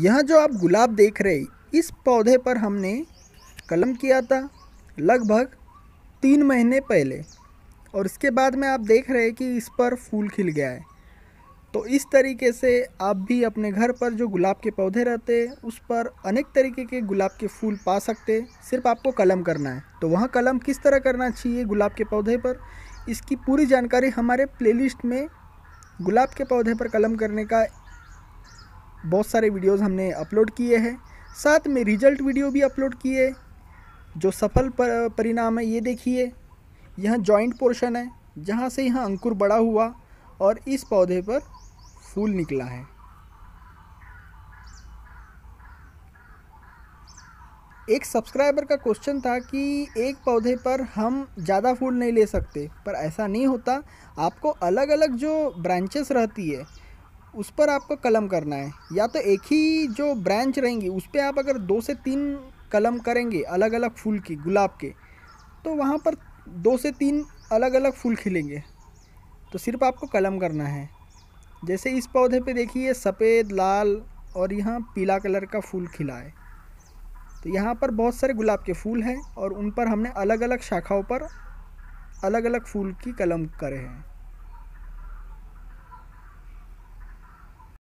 यहाँ जो आप गुलाब देख रहे इस पौधे पर हमने कलम किया था लगभग तीन महीने पहले और इसके बाद में आप देख रहे हैं कि इस पर फूल खिल गया है तो इस तरीके से आप भी अपने घर पर जो गुलाब के पौधे रहते हैं उस पर अनेक तरीके के गुलाब के फूल पा सकते सिर्फ आपको कलम करना है तो वहाँ कलम किस तरह करना चाहिए गुलाब के पौधे पर इसकी पूरी जानकारी हमारे प्लेलिस्ट में गुलाब के पौधे पर कलम करने का बहुत सारे वीडियोस हमने अपलोड किए हैं साथ में रिजल्ट वीडियो भी अपलोड किए जो सफल पर, परिणाम है ये देखिए यह जॉइंट पोर्शन है जहाँ से यहाँ अंकुर बड़ा हुआ और इस पौधे पर फूल निकला है एक सब्सक्राइबर का क्वेश्चन था कि एक पौधे पर हम ज़्यादा फूल नहीं ले सकते पर ऐसा नहीं होता आपको अलग अलग जो ब्रांचेस रहती है उस पर आपको कलम करना है या तो एक ही जो ब्रांच रहेंगी उस पर आप अगर दो से तीन कलम करेंगे अलग अलग फूल की गुलाब के तो वहाँ पर दो से तीन अलग अलग फूल खिलेंगे तो सिर्फ आपको कलम करना है जैसे इस पौधे पे देखिए सफ़ेद लाल और यहाँ पीला कलर का फूल खिला है तो यहाँ पर बहुत सारे गुलाब के फूल हैं और उन पर हमने अलग अलग शाखाओं पर अलग अलग फूल की कलम करे हैं